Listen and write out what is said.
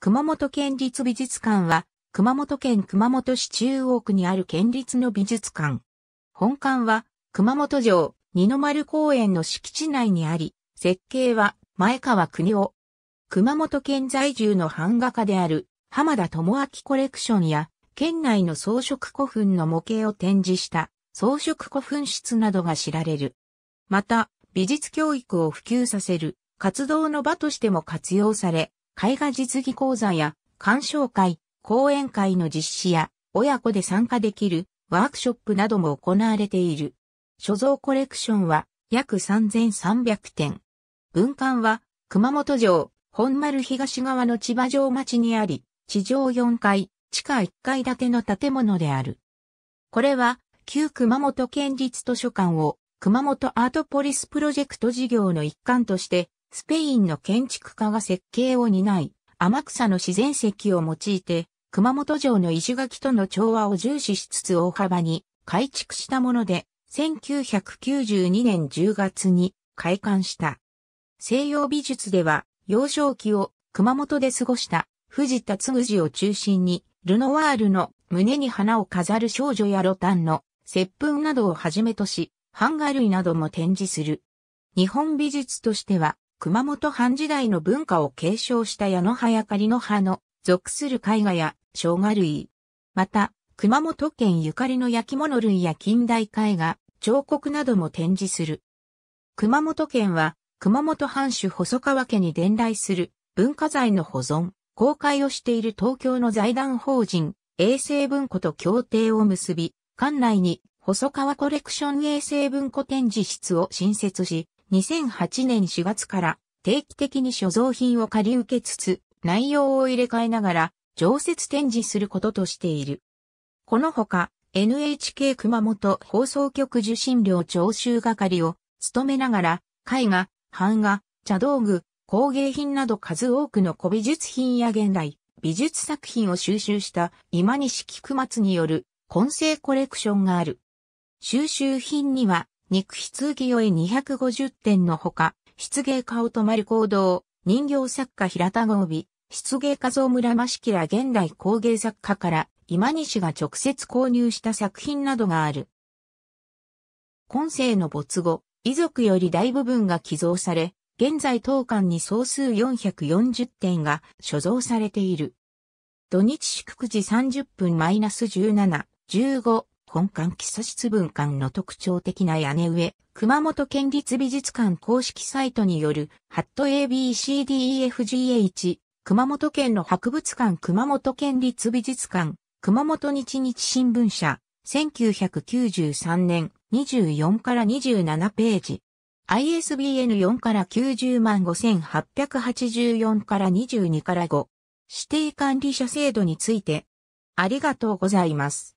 熊本県立美術館は、熊本県熊本市中央区にある県立の美術館。本館は、熊本城、二の丸公園の敷地内にあり、設計は、前川国夫。熊本県在住の版画家である、浜田智明コレクションや、県内の装飾古墳の模型を展示した、装飾古墳室などが知られる。また、美術教育を普及させる、活動の場としても活用され、絵画実技講座や鑑賞会、講演会の実施や親子で参加できるワークショップなども行われている。所蔵コレクションは約3300点。文館は熊本城本丸東側の千葉城町にあり、地上4階、地下1階建ての建物である。これは旧熊本県立図書館を熊本アートポリスプロジェクト事業の一環としてスペインの建築家が設計を担い、天草の自然石を用いて、熊本城の石垣との調和を重視しつつ大幅に改築したもので、1992年10月に開館した。西洋美術では、幼少期を熊本で過ごした藤田嗣二を中心に、ルノワールの胸に花を飾る少女やロタンの接吻などをはじめとし、ハンガ類なども展示する。日本美術としては熊本藩時代の文化を継承した矢野葉やかりの葉の属する絵画や生姜類。また、熊本県ゆかりの焼き物類や近代絵画、彫刻なども展示する。熊本県は、熊本藩主細川家に伝来する文化財の保存、公開をしている東京の財団法人、衛生文庫と協定を結び、館内に細川コレクション衛生文庫展示室を新設し、2008年4月から定期的に所蔵品を借り受けつつ、内容を入れ替えながら常設展示することとしている。このほか、NHK 熊本放送局受信料徴収係を務めながら、絵画、版画、茶道具、工芸品など数多くの古美術品や現代、美術作品を収集した今西菊松による混成コレクションがある。収集品には肉筆浮世絵250点のほか、漆芸家を泊まり行動、人形作家平田合美、漆芸家像村しきら現代工芸作家から今西が直接購入した作品などがある。今世の没後、遺族より大部分が寄贈され、現在当館に総数440点が所蔵されている。土日祝9時30分 -17、15、本館基礎室文館の特徴的な屋根上、熊本県立美術館公式サイトによる、ハット ABCDEFGH、熊本県の博物館熊本県立美術館、熊本日日新聞社、1993年24から27ページ。ISBN4 から90万5884から22から5。指定管理者制度について、ありがとうございます。